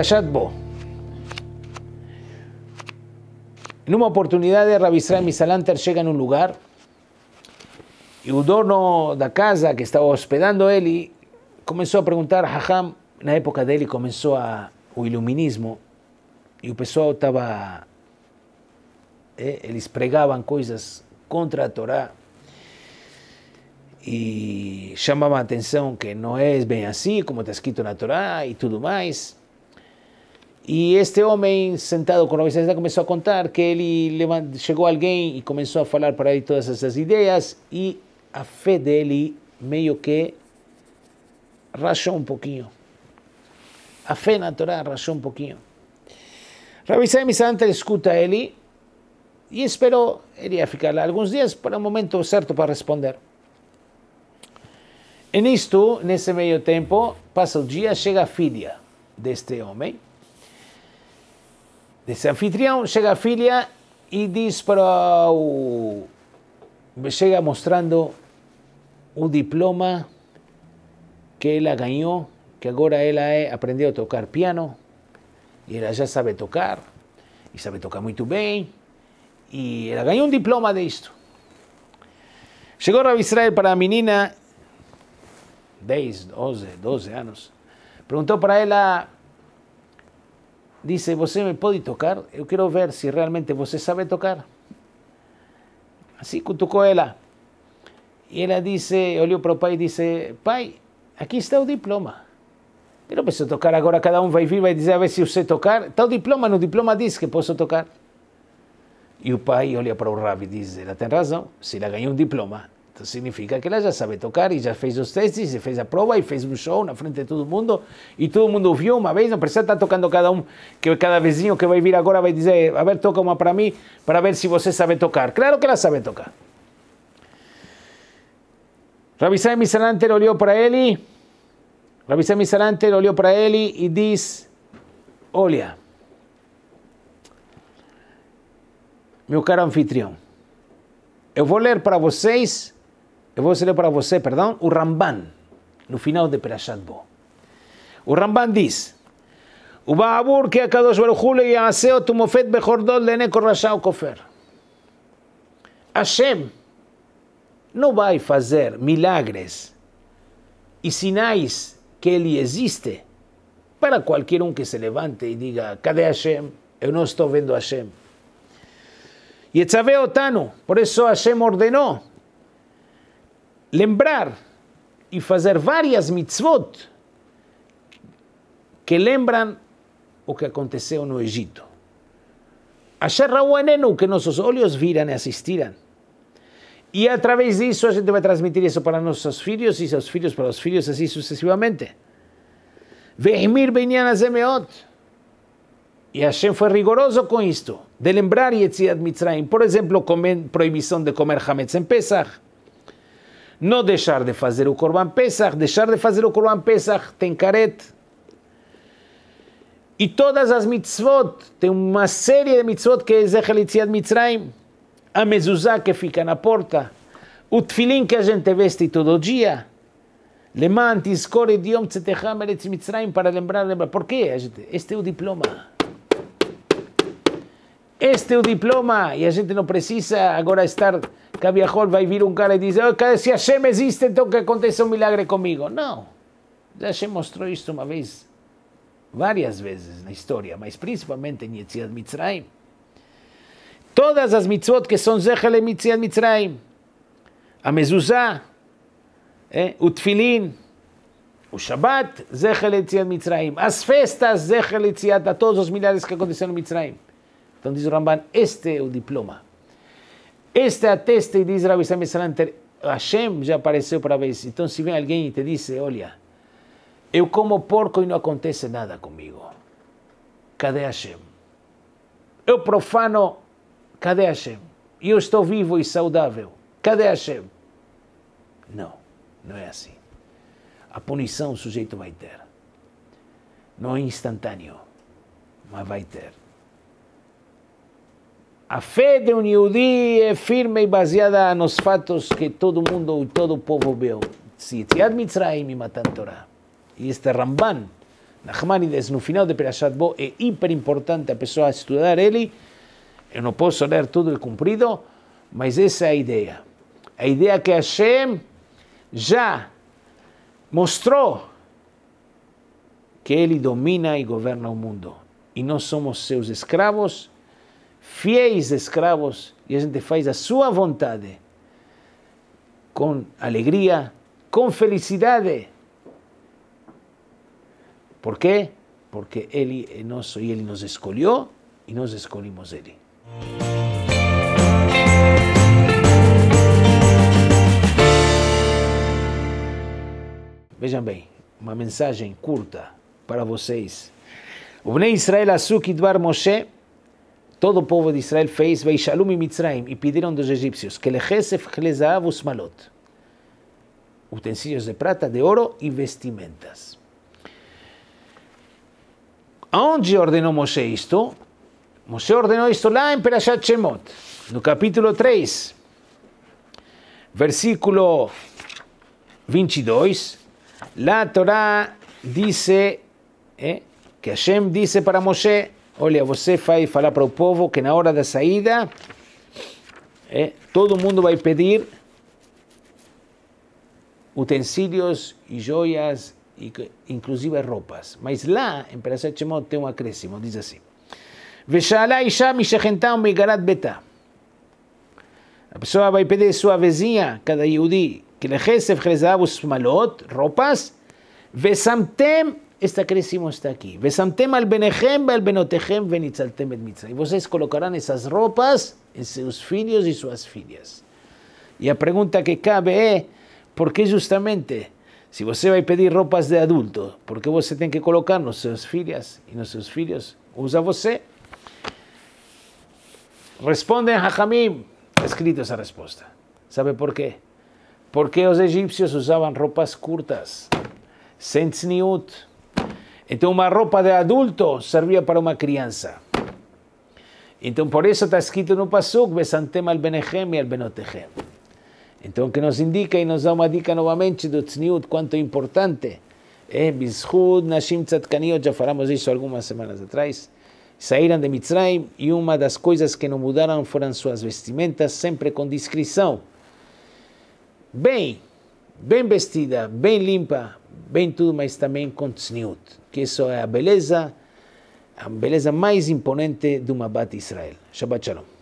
Rashad Bo. En una oportunidad de Rabisraim Misalanter llega en un lugar y o dono da casa que estaba hospedando ele comenzó a preguntar a Jajam, na época dele começou a, o iluminismo e o pessoal estava. eles eh, pregavam coisas contra a Torá e chamava a atenção que não é bem assim, como está escrito na Torá e tudo mais. E este homem, sentado com a cabeça começou a contar que ele levantou, chegou alguém e começou a falar para ele todas essas ideias e a fé dele meio que rachou um pouquinho. A fé na Torá rachou um pouquinho. Rabi Saim Santa escuta ele e esperou, ele ia ficar lá alguns dias para o momento certo para responder. E nisto, nesse meio tempo, passa o dia, chega a filha deste homem, Dice, anfitrión llega a filia y me Llega mostrando un diploma que ella ganó, que ahora ella ha aprendido a tocar piano y ella ya sabe tocar y sabe tocar muy bien y ella ganó un diploma de esto. Llegó a Israel para la menina 10, 12, 12 años. Preguntó para ella Disse: Você me pode tocar? Eu quero ver se realmente você sabe tocar. Assim cutucou ela. E ela disse, olhou para o pai e disse: Pai, aqui está o diploma. Eu não preciso tocar agora, cada um vai vir vai dizer a ver se eu sei tocar. Está o diploma, no diploma diz que posso tocar. E o pai olha para o Rabi e diz: Ela tem razão, se ela ganhou um diploma, então significa que ela já sabe tocar e já fez os testes e fez a prova e fez um show na frente de todo mundo e todo mundo viu uma vez, não precisa estar tocando cada um, que cada vizinho que vai vir agora vai dizer, a ver, toca uma para mim, para ver se você sabe tocar. Claro que ela sabe tocar. Rabi Sai olhou para ele, Rabi Sai olhou para ele e diz, olha, meu caro anfitrião, eu vou ler para vocês eu vou ler para você, perdão, o Ramban, no final de Perashat Bo. O Ramban diz: O Ba'abur que Akadosh Baruch Hu le yaseo tumofet bechordot lene korashau kofer. Hashem não vai fazer milagres e sinais que ele existe para qualquer um que se levante e diga: Cadê Hashem? Eu não estou vendo Hashem. E Otano, por isso Hashem ordenou lembrar e fazer várias mitzvot que lembram o que aconteceu no Egito. Asher Rawanenu, que nossos olhos viram e assistiram. E através disso a gente vai transmitir isso para nossos filhos e seus filhos para os filhos, assim sucessivamente. Vehmir Benyan Azemeot. E Hashem foi rigoroso com isto, de lembrar Yetziat Mitzrayim. Por exemplo, comer, proibição de comer Hametz em Pesach não deixar de fazer o Corban Pesach, deixar de fazer o Corban Pesach tem carete. E todas as mitzvot, tem uma série de mitzvot que é Zechel Yitziat Mitzrayim, a mezuzá que fica na porta, o tefilim que a gente veste todo dia, Leman, Tizkor, Idiom, Tzetecham, Eretz Mitzrayim, para lembrar, lembrar. Por quê? Este é o diploma. Este é o diploma e a gente não precisa agora estar. Cabiahol vai vir um cara e dizer: oh, se Hashem existe, então que aconteça um milagre comigo. Não. Hashem mostrou isso uma vez, várias vezes na história, mas principalmente em Yetziat Mitzrayim. Todas as mitzvot que são Zechel e Yetziat Mitzrayim: a mezuzá, eh, o tfilin, o Shabat, Zechel Yetziat Mitzrayim. As festas, Zechel Yetziat, a todos os milagres que aconteceram no Mitzrayim. Então diz o Ramban, este é o diploma. Este é a testa, e diz Rabi Sami Salanter, Hashem já apareceu para vez. Então se vem alguém e te disse, olha, eu como porco e não acontece nada comigo. Cadê Hashem? Eu profano, cadê Hashem? Eu estou vivo e saudável, cadê Hashem? Não, não é assim. A punição o sujeito vai ter. Não é instantâneo, mas vai ter. A fé de um Yehudi é firme e baseada nos fatos que todo mundo e todo o povo viu. Tziat Mitzrayim e Matan Torah. E este Ramban, Nachmanides, no final de Perashat Bo, é hiper importante a pessoa estudar ele. Eu não posso ler tudo o cumprido, mas essa é a ideia. A ideia que Hashem já mostrou que ele domina e governa o mundo. E nós somos seus escravos fiéis escravos e a gente faz a su vontade con alegría con felicidad Por qué? Porque Él nos e nos escolheu y nós escolhemos él Vejam bem, uma mensagem curta para vocês. O Israel Asuki Moshe todo pueblo de Israel fez Beishalum y Mitzrayim y pidieron a los egipcios que lejese malot, utensilios de plata, de oro y vestimentas. ¿A dónde ordenó Moshe esto? Moshe ordenó esto lá en Perashat Shemot, el capítulo 3, versículo 22. La Torah dice eh, que Hashem dice para Moshe, Olha, você vai falar para o povo que na hora da saída é, todo mundo vai pedir utensílios e joias, e, inclusive roupas. Mas lá, em Perashat Shemot, tem um acréscimo, diz assim. Veshalá Isha Mishachentam garat beta A pessoa vai pedir sua vizinha, cada Yehudi, que lhe recebe rezav os malot, roupas, vesamtem esta crecimiento está aquí. al al Y ustedes colocarán esas ropas en sus filios y sus filias. Y la pregunta que cabe es, ¿por qué justamente? Si va a pedir ropas de adulto, por qué usted tiene que colocar en sus filhas y en sus filios? Usa responde a Hachamim, escrito esa respuesta, Sabe por qué? Porque los egipcios usaban ropas curtas, sentzniut, Então, uma roupa de adulto servia para uma criança. Então, por isso está escrito no Pasuk, Besantem al Benehem e al benotehem. Então, que nos indica e nos dá uma dica novamente do Tzniut, quanto é importante é Bishud, Nashim Tzadkaniot, já falamos isso algumas semanas atrás, saíram de Mitzrayim e uma das coisas que não mudaram foram suas vestimentas, sempre com discrição. Bem, bem vestida, bem limpa, bem tudo, mas também conteúdo, que isso é a beleza, a beleza mais imponente de uma Bat Israel. Shabbat Shalom.